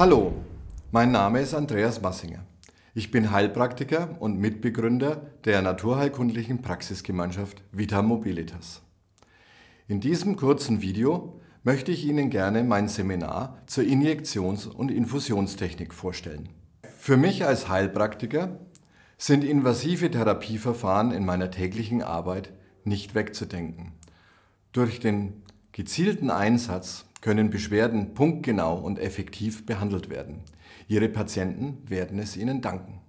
Hallo, mein Name ist Andreas Massinger. Ich bin Heilpraktiker und Mitbegründer der naturheilkundlichen Praxisgemeinschaft Vita Mobilitas. In diesem kurzen Video möchte ich Ihnen gerne mein Seminar zur Injektions- und Infusionstechnik vorstellen. Für mich als Heilpraktiker sind invasive Therapieverfahren in meiner täglichen Arbeit nicht wegzudenken. Durch den gezielten Einsatz können Beschwerden punktgenau und effektiv behandelt werden. Ihre Patienten werden es Ihnen danken.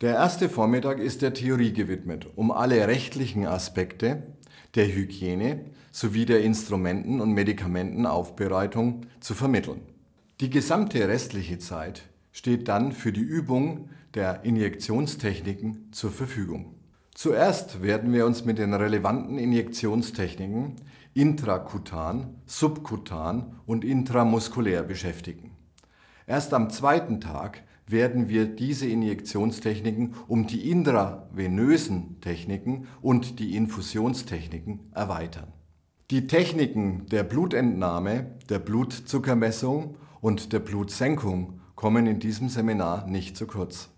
Der erste Vormittag ist der Theorie gewidmet, um alle rechtlichen Aspekte der Hygiene sowie der Instrumenten- und Medikamentenaufbereitung zu vermitteln. Die gesamte restliche Zeit steht dann für die Übung der Injektionstechniken zur Verfügung. Zuerst werden wir uns mit den relevanten Injektionstechniken intrakutan, subkutan und intramuskulär beschäftigen. Erst am zweiten Tag werden wir diese Injektionstechniken um die intravenösen Techniken und die Infusionstechniken erweitern. Die Techniken der Blutentnahme, der Blutzuckermessung und der Blutsenkung kommen in diesem Seminar nicht zu kurz.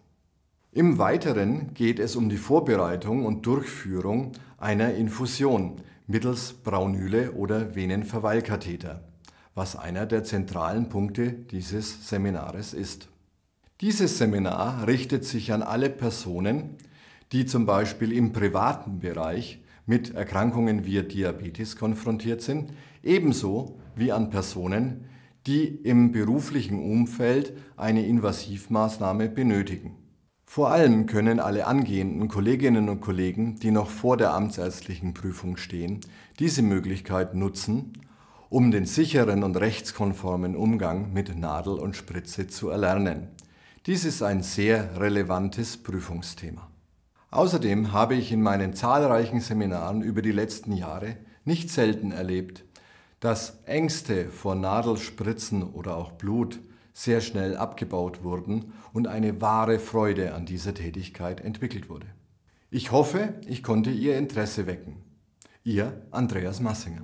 Im Weiteren geht es um die Vorbereitung und Durchführung einer Infusion mittels Braunhülle oder Venenverweilkatheter, was einer der zentralen Punkte dieses Seminares ist. Dieses Seminar richtet sich an alle Personen, die zum Beispiel im privaten Bereich mit Erkrankungen wie Diabetes konfrontiert sind, ebenso wie an Personen, die im beruflichen Umfeld eine Invasivmaßnahme benötigen. Vor allem können alle angehenden Kolleginnen und Kollegen, die noch vor der amtsärztlichen Prüfung stehen, diese Möglichkeit nutzen, um den sicheren und rechtskonformen Umgang mit Nadel und Spritze zu erlernen. Dies ist ein sehr relevantes Prüfungsthema. Außerdem habe ich in meinen zahlreichen Seminaren über die letzten Jahre nicht selten erlebt, dass Ängste vor Nadelspritzen oder auch Blut sehr schnell abgebaut wurden und eine wahre Freude an dieser Tätigkeit entwickelt wurde. Ich hoffe, ich konnte Ihr Interesse wecken. Ihr Andreas Massinger.